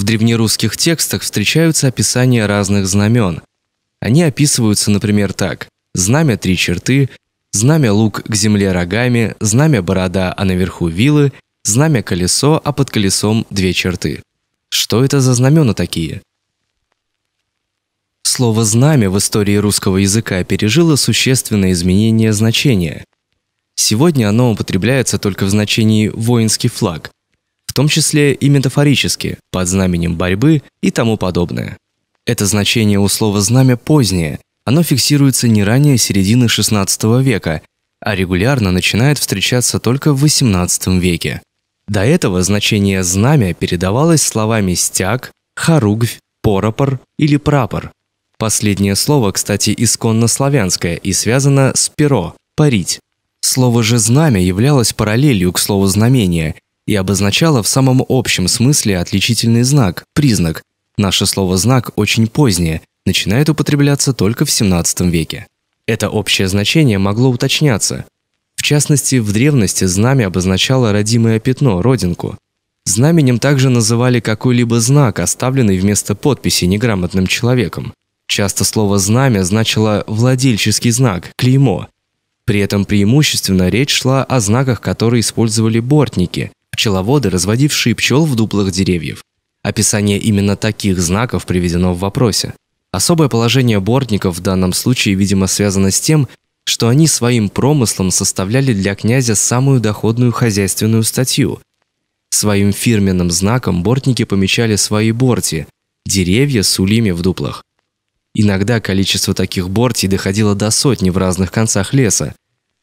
В древнерусских текстах встречаются описания разных знамен. Они описываются, например, так. Знамя три черты, знамя лук к земле рогами, знамя борода, а наверху вилы, знамя колесо, а под колесом две черты. Что это за знамена такие? Слово «знамя» в истории русского языка пережило существенное изменение значения. Сегодня оно употребляется только в значении «воинский флаг», в том числе и метафорически, под знаменем борьбы и тому подобное. Это значение у слова «знамя» позднее, оно фиксируется не ранее середины XVI века, а регулярно начинает встречаться только в XVIII веке. До этого значение «знамя» передавалось словами «стяг», харугвь, «поропор» или «прапор». Последнее слово, кстати, исконно славянское и связано с «перо» – «парить». Слово же «знамя» являлось параллелью к слову «знамение» и обозначало в самом общем смысле отличительный знак, признак. Наше слово «знак» очень позднее, начинает употребляться только в XVII веке. Это общее значение могло уточняться. В частности, в древности знамя обозначало родимое пятно, родинку. Знаменем также называли какой-либо знак, оставленный вместо подписи неграмотным человеком. Часто слово «знамя» значило «владельческий знак», «клеймо». При этом преимущественно речь шла о знаках, которые использовали бортники, пчеловоды, разводившие пчел в дуплах деревьев. Описание именно таких знаков приведено в вопросе. Особое положение бортников в данном случае, видимо, связано с тем, что они своим промыслом составляли для князя самую доходную хозяйственную статью. Своим фирменным знаком бортники помечали свои борти – деревья с ульями в дуплах. Иногда количество таких бортий доходило до сотни в разных концах леса,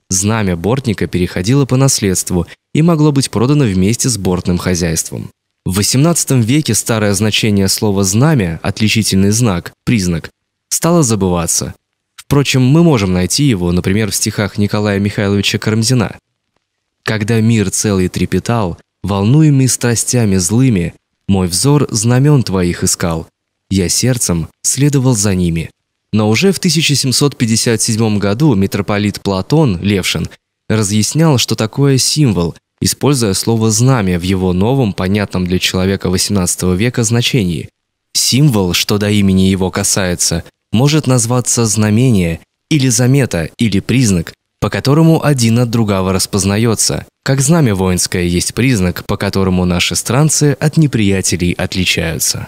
Знамя бортника переходило по наследству и могло быть продано вместе с бортным хозяйством. В XVIII веке старое значение слова «знамя», отличительный знак, признак, стало забываться. Впрочем, мы можем найти его, например, в стихах Николая Михайловича Карамзина. «Когда мир целый трепетал, волнуемый страстями злыми, мой взор знамен твоих искал, я сердцем следовал за ними». Но уже в 1757 году митрополит Платон Левшин разъяснял, что такое символ, используя слово «знамя» в его новом, понятном для человека XVIII века значении. Символ, что до имени его касается, может назваться знамение или замета или признак, по которому один от другого распознается. Как знамя воинское есть признак, по которому наши странцы от неприятелей отличаются.